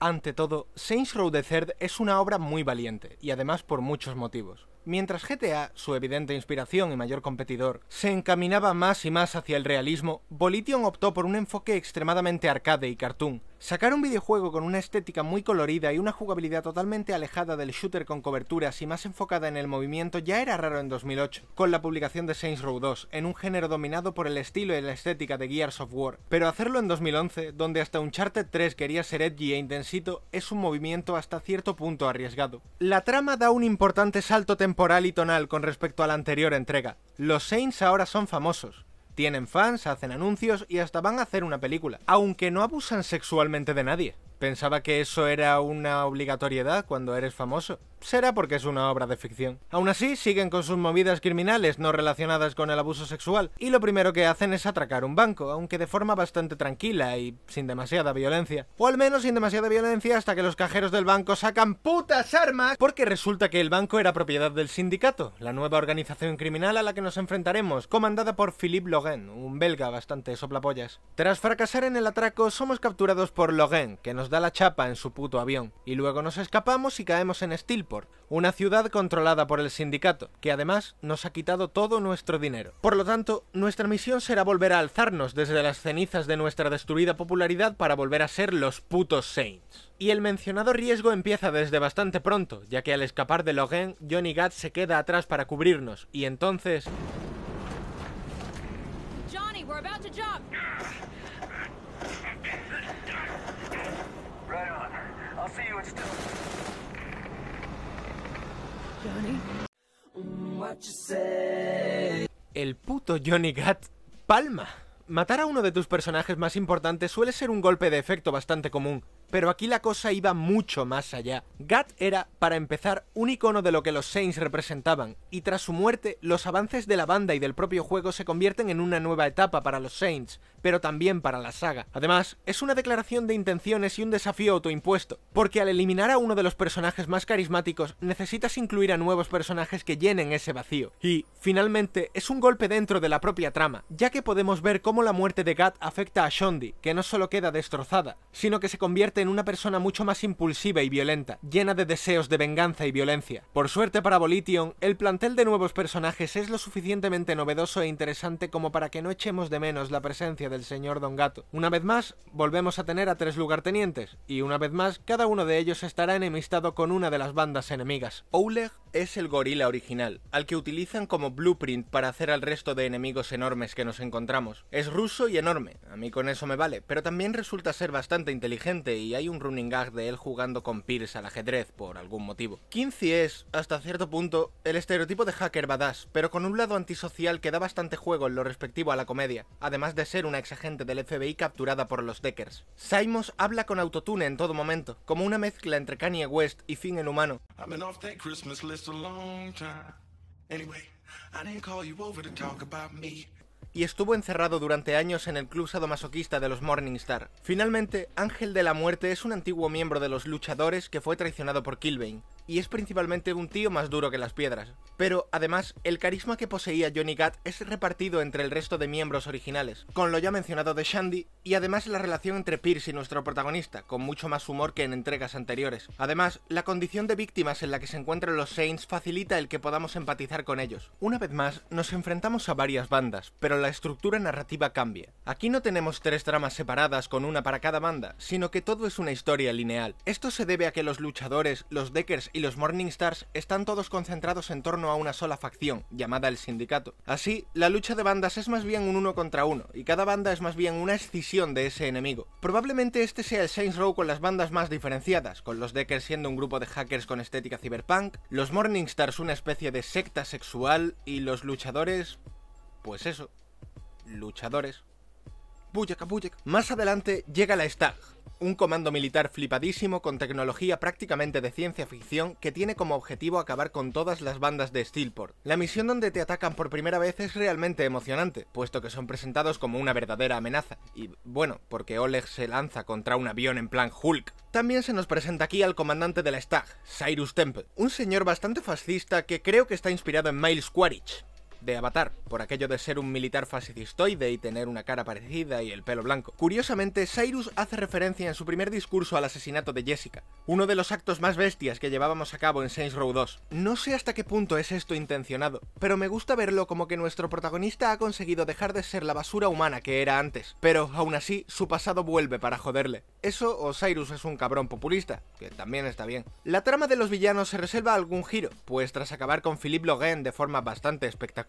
Ante todo, Saints Row the Third es una obra muy valiente, y además por muchos motivos. Mientras GTA, su evidente inspiración y mayor competidor, se encaminaba más y más hacia el realismo, Volition optó por un enfoque extremadamente arcade y cartoon. Sacar un videojuego con una estética muy colorida y una jugabilidad totalmente alejada del shooter con coberturas y más enfocada en el movimiento ya era raro en 2008, con la publicación de Saints Row 2, en un género dominado por el estilo y la estética de Gears of War. Pero hacerlo en 2011, donde hasta Uncharted 3 quería ser edgy e intensito, es un movimiento hasta cierto punto arriesgado. La trama da un importante salto temporal temporal y tonal con respecto a la anterior entrega. Los Saints ahora son famosos. Tienen fans, hacen anuncios y hasta van a hacer una película, aunque no abusan sexualmente de nadie. Pensaba que eso era una obligatoriedad cuando eres famoso. Será porque es una obra de ficción. Aún así, siguen con sus movidas criminales no relacionadas con el abuso sexual, y lo primero que hacen es atracar un banco, aunque de forma bastante tranquila y sin demasiada violencia. O al menos sin demasiada violencia hasta que los cajeros del banco sacan putas armas, porque resulta que el banco era propiedad del sindicato, la nueva organización criminal a la que nos enfrentaremos, comandada por Philippe Logan, un belga bastante soplapollas. Tras fracasar en el atraco, somos capturados por Logan, que nos da la chapa en su puto avión, y luego nos escapamos y caemos en Steelport, una ciudad controlada por el sindicato, que además nos ha quitado todo nuestro dinero. Por lo tanto, nuestra misión será volver a alzarnos desde las cenizas de nuestra destruida popularidad para volver a ser los putos Saints. Y el mencionado riesgo empieza desde bastante pronto, ya que al escapar de Logan, Johnny Gat se queda atrás para cubrirnos, y entonces... Johnny, El puto Johnny Gat palma. Matar a uno de tus personajes más importantes suele ser un golpe de efecto bastante común. Pero aquí la cosa iba mucho más allá. Gat era, para empezar, un icono de lo que los Saints representaban, y tras su muerte, los avances de la banda y del propio juego se convierten en una nueva etapa para los Saints, pero también para la saga. Además, es una declaración de intenciones y un desafío autoimpuesto, porque al eliminar a uno de los personajes más carismáticos, necesitas incluir a nuevos personajes que llenen ese vacío. Y, finalmente, es un golpe dentro de la propia trama, ya que podemos ver cómo la muerte de Gat afecta a Shondi, que no solo queda destrozada, sino que se convierte en una persona mucho más impulsiva y violenta, llena de deseos de venganza y violencia. Por suerte para Volition, el plantel de nuevos personajes es lo suficientemente novedoso e interesante como para que no echemos de menos la presencia del señor Don Gato. Una vez más, volvemos a tener a tres lugartenientes, y una vez más, cada uno de ellos estará enemistado con una de las bandas enemigas. Oleg es el gorila original, al que utilizan como blueprint para hacer al resto de enemigos enormes que nos encontramos. Es ruso y enorme, a mí con eso me vale, pero también resulta ser bastante inteligente y y hay un running gag de él jugando con Pierce al ajedrez por algún motivo. Quincy es, hasta cierto punto, el estereotipo de hacker badass, pero con un lado antisocial que da bastante juego en lo respectivo a la comedia, además de ser una exagente del FBI capturada por los Deckers. Simons habla con autotune en todo momento, como una mezcla entre Kanye West y Finn el humano y estuvo encerrado durante años en el club sadomasoquista de los Morningstar. Finalmente, Ángel de la Muerte es un antiguo miembro de los luchadores que fue traicionado por Kilbane, y es principalmente un tío más duro que las piedras. Pero además, el carisma que poseía Johnny Gat es repartido entre el resto de miembros originales, con lo ya mencionado de Shandy, y además la relación entre Pierce y nuestro protagonista, con mucho más humor que en entregas anteriores. Además, la condición de víctimas en la que se encuentran los Saints facilita el que podamos empatizar con ellos. Una vez más, nos enfrentamos a varias bandas, pero la estructura narrativa cambia. Aquí no tenemos tres tramas separadas con una para cada banda, sino que todo es una historia lineal. Esto se debe a que los luchadores, los deckers y los Morningstars están todos concentrados en torno a una sola facción, llamada el sindicato. Así, la lucha de bandas es más bien un uno contra uno, y cada banda es más bien una escisión de ese enemigo. Probablemente este sea el Saints Row con las bandas más diferenciadas, con los Deckers siendo un grupo de hackers con estética cyberpunk, los Morningstars una especie de secta sexual y los luchadores... pues eso, luchadores. Más adelante llega la Stag, un comando militar flipadísimo con tecnología prácticamente de ciencia ficción que tiene como objetivo acabar con todas las bandas de Steelport. La misión donde te atacan por primera vez es realmente emocionante, puesto que son presentados como una verdadera amenaza, y bueno, porque Oleg se lanza contra un avión en plan Hulk. También se nos presenta aquí al comandante de la Stag, Cyrus Temple, un señor bastante fascista que creo que está inspirado en Miles Quaritch, de Avatar, por aquello de ser un militar fascistoide y tener una cara parecida y el pelo blanco. Curiosamente, Cyrus hace referencia en su primer discurso al asesinato de Jessica, uno de los actos más bestias que llevábamos a cabo en Saints Row 2. No sé hasta qué punto es esto intencionado, pero me gusta verlo como que nuestro protagonista ha conseguido dejar de ser la basura humana que era antes, pero aún así su pasado vuelve para joderle. Eso o Cyrus es un cabrón populista, que también está bien. La trama de los villanos se reserva algún giro, pues tras acabar con Philippe Logan de forma bastante espectacular,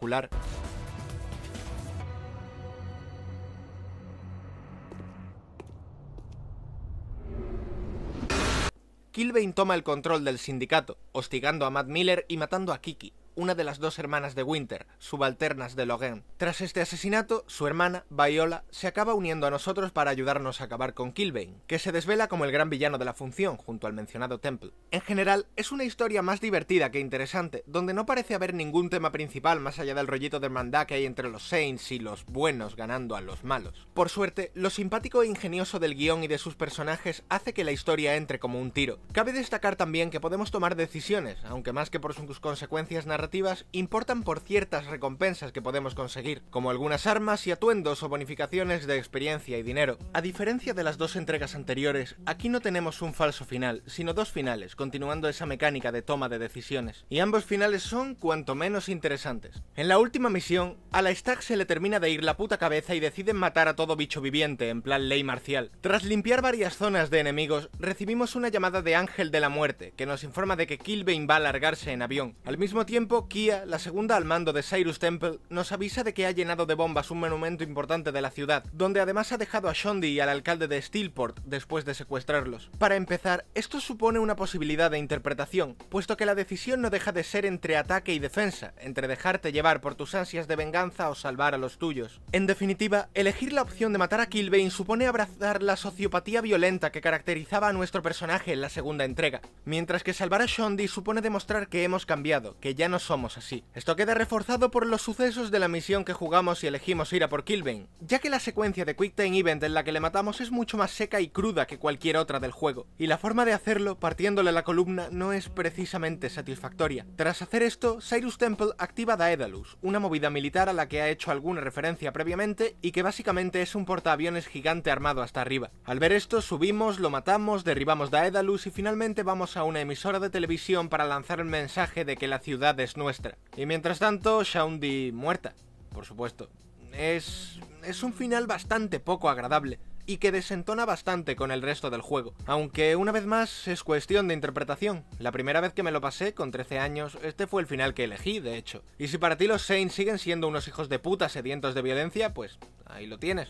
Kilbane toma el control del sindicato, hostigando a Matt Miller y matando a Kiki, una de las dos hermanas de Winter, subalternas de Logan. Tras este asesinato, su hermana, Viola, se acaba uniendo a nosotros para ayudarnos a acabar con Kilbane, que se desvela como el gran villano de la función, junto al mencionado Temple. En general, es una historia más divertida que interesante, donde no parece haber ningún tema principal más allá del rollito de hermandad que hay entre los Saints y los buenos ganando a los malos. Por suerte, lo simpático e ingenioso del guión y de sus personajes hace que la historia entre como un tiro. Cabe destacar también que podemos tomar decisiones, aunque más que por sus consecuencias narrativas, importan por ciertas recompensas que podemos conseguir, como algunas armas y atuendos o bonificaciones de experiencia y dinero. A diferencia de las dos entregas anteriores, aquí no tenemos un falso final, sino dos finales, continuando esa mecánica de toma de decisiones. Y ambos finales son cuanto menos interesantes. En la última misión, a la Stack se le termina de ir la puta cabeza y deciden matar a todo bicho viviente, en plan ley marcial. Tras limpiar varias zonas de enemigos, recibimos una llamada de Ángel de la Muerte, que nos informa de que Kilbane va a largarse en avión. Al mismo tiempo, Kia, la segunda al mando de Cyrus Temple, nos avisa de que ha llenado de bombas un monumento importante de la ciudad, donde además ha dejado a Shondi y al alcalde de Steelport después de secuestrarlos. Para empezar, esto supone una posibilidad de interpretación, puesto que la decisión no deja de ser entre ataque y defensa, entre dejarte llevar por tus ansias de venganza o salvar a los tuyos. En definitiva, elegir la opción de matar a Kilbane supone abrazar la sociopatía violenta que caracterizaba a nuestro personaje en la segunda entrega, mientras que salvar a Shondi supone demostrar que hemos cambiado, que ya no somos así. Esto queda reforzado por los sucesos de la misión que jugamos y elegimos ir a por Kilbane, ya que la secuencia de Quick Time Event en la que le matamos es mucho más seca y cruda que cualquier otra del juego, y la forma de hacerlo, partiéndole la columna, no es precisamente satisfactoria. Tras hacer esto, Cyrus Temple activa Daedalus, una movida militar a la que ha hecho alguna referencia previamente y que básicamente es un portaaviones gigante armado hasta arriba. Al ver esto, subimos, lo matamos, derribamos Daedalus y finalmente vamos a una emisora de televisión para lanzar el mensaje de que la ciudad es nuestra. Y mientras tanto, Shaundi muerta, por supuesto. Es... es un final bastante poco agradable y que desentona bastante con el resto del juego. Aunque una vez más es cuestión de interpretación. La primera vez que me lo pasé, con 13 años, este fue el final que elegí, de hecho. Y si para ti los Saints siguen siendo unos hijos de puta sedientos de violencia, pues ahí lo tienes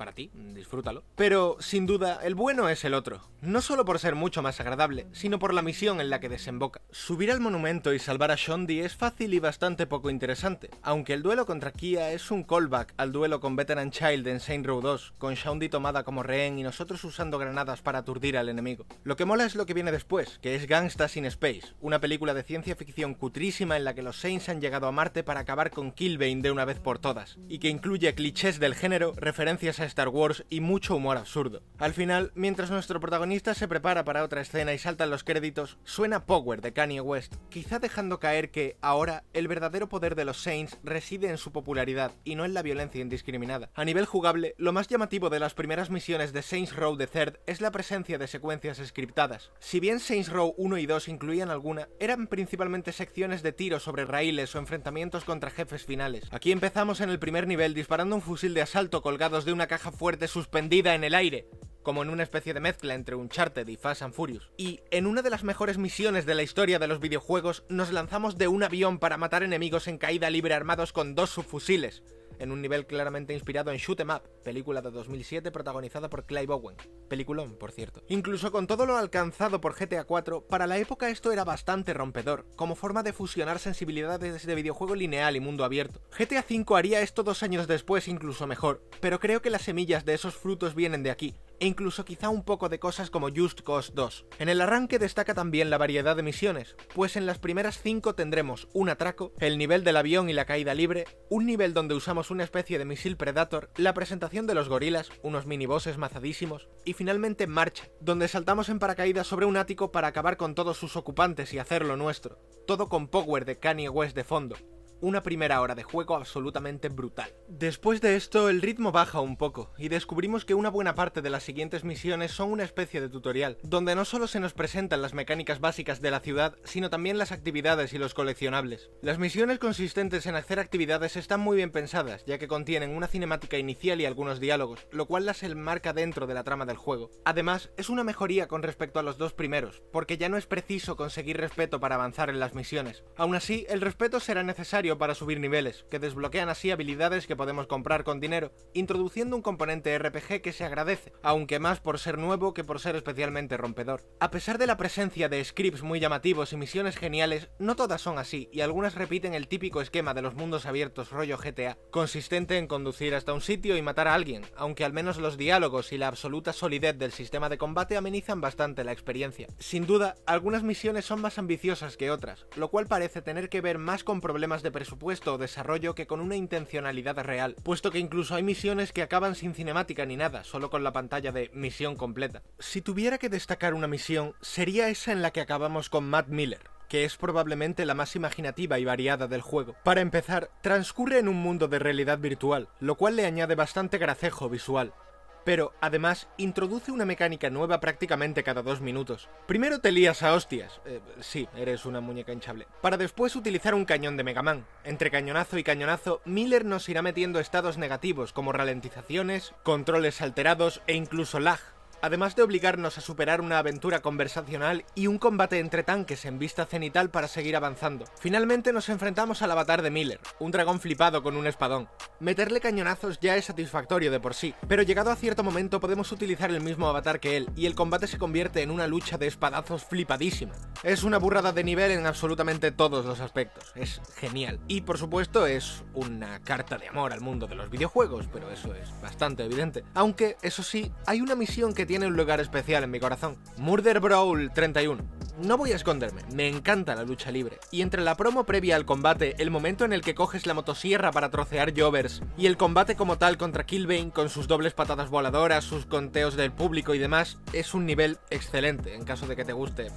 para ti, disfrútalo. Pero, sin duda, el bueno es el otro. No solo por ser mucho más agradable, sino por la misión en la que desemboca. Subir al monumento y salvar a Shondi es fácil y bastante poco interesante, aunque el duelo contra Kia es un callback al duelo con Veteran Child en Saint Row 2, con Shondi tomada como rehén y nosotros usando granadas para aturdir al enemigo. Lo que mola es lo que viene después, que es Gangsta in Space, una película de ciencia ficción cutrísima en la que los Saints han llegado a Marte para acabar con Kilbane de una vez por todas, y que incluye clichés del género, referencias a Star Wars y mucho humor absurdo. Al final, mientras nuestro protagonista se prepara para otra escena y saltan los créditos, suena Power de Kanye West, quizá dejando caer que, ahora, el verdadero poder de los Saints reside en su popularidad y no en la violencia indiscriminada. A nivel jugable, lo más llamativo de las primeras misiones de Saints Row the Third es la presencia de secuencias scriptadas. Si bien Saints Row 1 y 2 incluían alguna, eran principalmente secciones de tiros sobre raíles o enfrentamientos contra jefes finales. Aquí empezamos en el primer nivel disparando un fusil de asalto colgados de una caja fuerte suspendida en el aire, como en una especie de mezcla entre Uncharted y Fast and Furious. Y en una de las mejores misiones de la historia de los videojuegos, nos lanzamos de un avión para matar enemigos en caída libre armados con dos subfusiles, en un nivel claramente inspirado en Shoot 'em Up, película de 2007 protagonizada por Clive Owen. Peliculón, por cierto. Incluso con todo lo alcanzado por GTA 4, para la época esto era bastante rompedor, como forma de fusionar sensibilidades de videojuego lineal y mundo abierto. GTA 5 haría esto dos años después incluso mejor, pero creo que las semillas de esos frutos vienen de aquí, e incluso quizá un poco de cosas como Just Cause 2. En el arranque destaca también la variedad de misiones, pues en las primeras 5 tendremos un atraco, el nivel del avión y la caída libre, un nivel donde usamos una especie de misil Predator, la presentación de los gorilas, unos minibosses mazadísimos, y finalmente Marcha, donde saltamos en paracaídas sobre un ático para acabar con todos sus ocupantes y hacerlo nuestro, todo con Power de Kanye West de fondo una primera hora de juego absolutamente brutal. Después de esto, el ritmo baja un poco, y descubrimos que una buena parte de las siguientes misiones son una especie de tutorial, donde no solo se nos presentan las mecánicas básicas de la ciudad, sino también las actividades y los coleccionables. Las misiones consistentes en hacer actividades están muy bien pensadas, ya que contienen una cinemática inicial y algunos diálogos, lo cual las enmarca dentro de la trama del juego. Además, es una mejoría con respecto a los dos primeros, porque ya no es preciso conseguir respeto para avanzar en las misiones. Aún así, el respeto será necesario para subir niveles, que desbloquean así habilidades que podemos comprar con dinero, introduciendo un componente RPG que se agradece, aunque más por ser nuevo que por ser especialmente rompedor. A pesar de la presencia de scripts muy llamativos y misiones geniales, no todas son así, y algunas repiten el típico esquema de los mundos abiertos rollo GTA, consistente en conducir hasta un sitio y matar a alguien, aunque al menos los diálogos y la absoluta solidez del sistema de combate amenizan bastante la experiencia. Sin duda, algunas misiones son más ambiciosas que otras, lo cual parece tener que ver más con problemas de presupuesto o desarrollo que con una intencionalidad real, puesto que incluso hay misiones que acaban sin cinemática ni nada, solo con la pantalla de misión completa. Si tuviera que destacar una misión, sería esa en la que acabamos con Matt Miller, que es probablemente la más imaginativa y variada del juego. Para empezar, transcurre en un mundo de realidad virtual, lo cual le añade bastante gracejo visual. Pero además introduce una mecánica nueva prácticamente cada dos minutos. Primero te lías a hostias, eh, sí, eres una muñeca hinchable, para después utilizar un cañón de Mega Man. Entre cañonazo y cañonazo, Miller nos irá metiendo estados negativos como ralentizaciones, controles alterados e incluso lag, Además de obligarnos a superar una aventura conversacional y un combate entre tanques en vista cenital para seguir avanzando. Finalmente nos enfrentamos al avatar de Miller, un dragón flipado con un espadón. Meterle cañonazos ya es satisfactorio de por sí, pero llegado a cierto momento podemos utilizar el mismo avatar que él y el combate se convierte en una lucha de espadazos flipadísima. Es una burrada de nivel en absolutamente todos los aspectos, es genial. Y por supuesto es una carta de amor al mundo de los videojuegos, pero eso es bastante evidente. Aunque, eso sí, hay una misión que tiene un lugar especial en mi corazón. Murder Brawl 31. No voy a esconderme, me encanta la lucha libre. Y entre la promo previa al combate, el momento en el que coges la motosierra para trocear Jovers, y el combate como tal contra Killbane con sus dobles patadas voladoras, sus conteos del público y demás, es un nivel excelente en caso de que te guste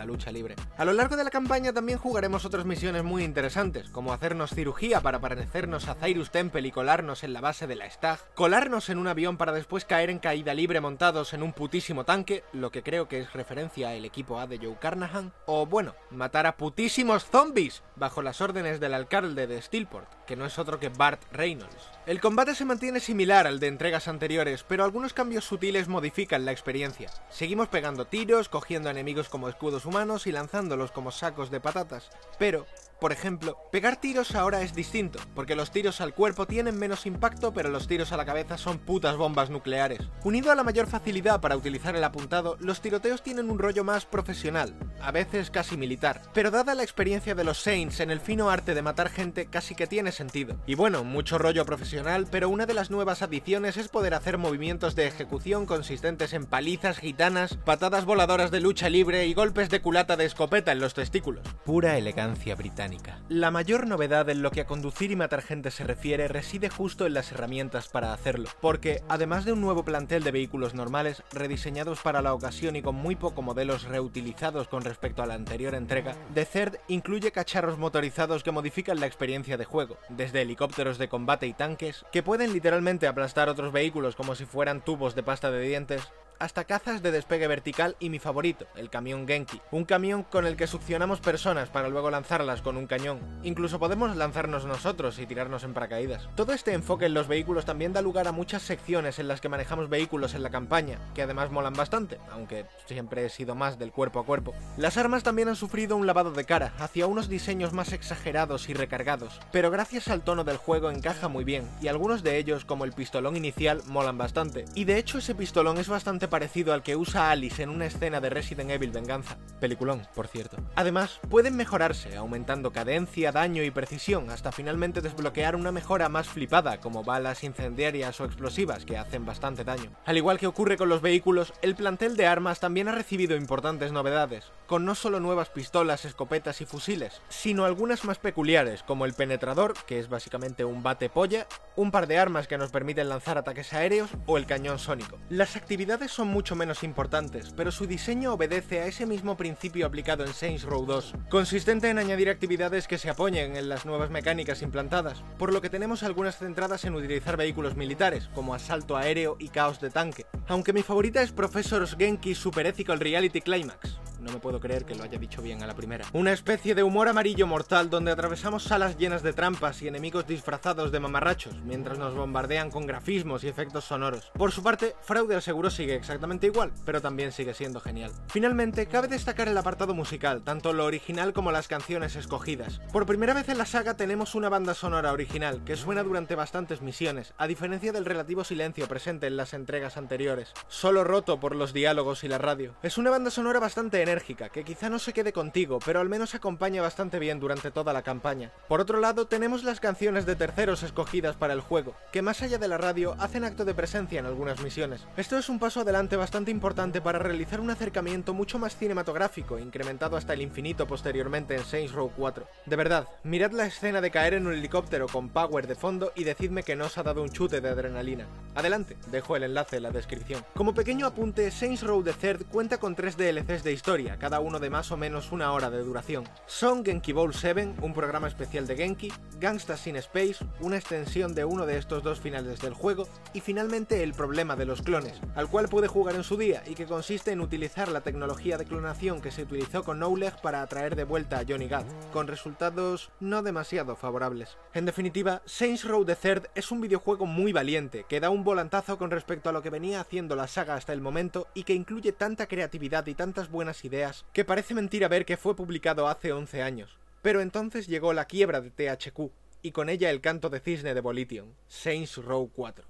la lucha libre. A lo largo de la campaña también jugaremos otras misiones muy interesantes, como hacernos cirugía para parecernos a Cyrus Temple y colarnos en la base de la Stag, colarnos en un avión para después caer en caída libre montados en un putísimo tanque, lo que creo que es referencia al equipo A de Joe Carnahan, o bueno, matar a putísimos zombies bajo las órdenes del alcalde de Steelport, que no es otro que Bart Reynolds. El combate se mantiene similar al de entregas anteriores, pero algunos cambios sutiles modifican la experiencia. Seguimos pegando tiros, cogiendo enemigos como escudos humanos y lanzándolos como sacos de patatas, pero por ejemplo, pegar tiros ahora es distinto, porque los tiros al cuerpo tienen menos impacto, pero los tiros a la cabeza son putas bombas nucleares. Unido a la mayor facilidad para utilizar el apuntado, los tiroteos tienen un rollo más profesional, a veces casi militar, pero dada la experiencia de los Saints en el fino arte de matar gente casi que tiene sentido. Y bueno, mucho rollo profesional, pero una de las nuevas adiciones es poder hacer movimientos de ejecución consistentes en palizas gitanas, patadas voladoras de lucha libre y golpes de culata de escopeta en los testículos. Pura elegancia británica. La mayor novedad en lo que a conducir y matar gente se refiere reside justo en las herramientas para hacerlo, porque además de un nuevo plantel de vehículos normales, rediseñados para la ocasión y con muy poco modelos reutilizados con respecto a la anterior entrega, The Third incluye cacharros motorizados que modifican la experiencia de juego, desde helicópteros de combate y tanques, que pueden literalmente aplastar otros vehículos como si fueran tubos de pasta de dientes, hasta cazas de despegue vertical y mi favorito, el camión Genki. Un camión con el que succionamos personas para luego lanzarlas con un cañón. Incluso podemos lanzarnos nosotros y tirarnos en paracaídas. Todo este enfoque en los vehículos también da lugar a muchas secciones en las que manejamos vehículos en la campaña, que además molan bastante, aunque siempre he sido más del cuerpo a cuerpo. Las armas también han sufrido un lavado de cara, hacia unos diseños más exagerados y recargados, pero gracias al tono del juego encaja muy bien, y algunos de ellos, como el pistolón inicial, molan bastante. Y de hecho ese pistolón es bastante parecido al que usa Alice en una escena de Resident Evil Venganza. Peliculón, por cierto. Además, pueden mejorarse, aumentando cadencia, daño y precisión, hasta finalmente desbloquear una mejora más flipada, como balas incendiarias o explosivas que hacen bastante daño. Al igual que ocurre con los vehículos, el plantel de armas también ha recibido importantes novedades, con no solo nuevas pistolas, escopetas y fusiles, sino algunas más peculiares, como el penetrador, que es básicamente un bate polla, un par de armas que nos permiten lanzar ataques aéreos o el cañón sónico. Las actividades son mucho menos importantes, pero su diseño obedece a ese mismo principio aplicado en Saints Row 2, consistente en añadir actividades que se apoyen en las nuevas mecánicas implantadas, por lo que tenemos algunas centradas en utilizar vehículos militares, como asalto aéreo y caos de tanque, aunque mi favorita es Professor's Genki Super Ethical Reality Climax, no me puedo creer que lo haya dicho bien a la primera. Una especie de humor amarillo mortal donde atravesamos salas llenas de trampas y enemigos disfrazados de mamarrachos, mientras nos bombardean con grafismos y efectos sonoros. Por su parte, Fraude Seguro sigue exactamente igual, pero también sigue siendo genial. Finalmente, cabe destacar el apartado musical, tanto lo original como las canciones escogidas. Por primera vez en la saga tenemos una banda sonora original, que suena durante bastantes misiones, a diferencia del relativo silencio presente en las entregas anteriores, solo roto por los diálogos y la radio. Es una banda sonora bastante que quizá no se quede contigo, pero al menos acompaña bastante bien durante toda la campaña. Por otro lado, tenemos las canciones de terceros escogidas para el juego, que más allá de la radio hacen acto de presencia en algunas misiones. Esto es un paso adelante bastante importante para realizar un acercamiento mucho más cinematográfico, incrementado hasta el infinito posteriormente en Saints Row 4. De verdad, mirad la escena de caer en un helicóptero con Power de fondo y decidme que no os ha dado un chute de adrenalina. Adelante, dejo el enlace en la descripción. Como pequeño apunte, Saints Row The cuenta con tres DLCs de historia cada uno de más o menos una hora de duración. Son Genki Bowl 7, un programa especial de Genki, Gangsta Sin Space, una extensión de uno de estos dos finales del juego, y finalmente el problema de los clones, al cual puede jugar en su día y que consiste en utilizar la tecnología de clonación que se utilizó con Oleg para atraer de vuelta a Johnny Gat, con resultados no demasiado favorables. En definitiva, Saints Row the Third es un videojuego muy valiente, que da un volantazo con respecto a lo que venía haciendo la saga hasta el momento y que incluye tanta creatividad y tantas buenas ideas ideas que parece mentira ver que fue publicado hace 11 años. Pero entonces llegó la quiebra de THQ, y con ella el canto de cisne de Volition, Saints Row 4.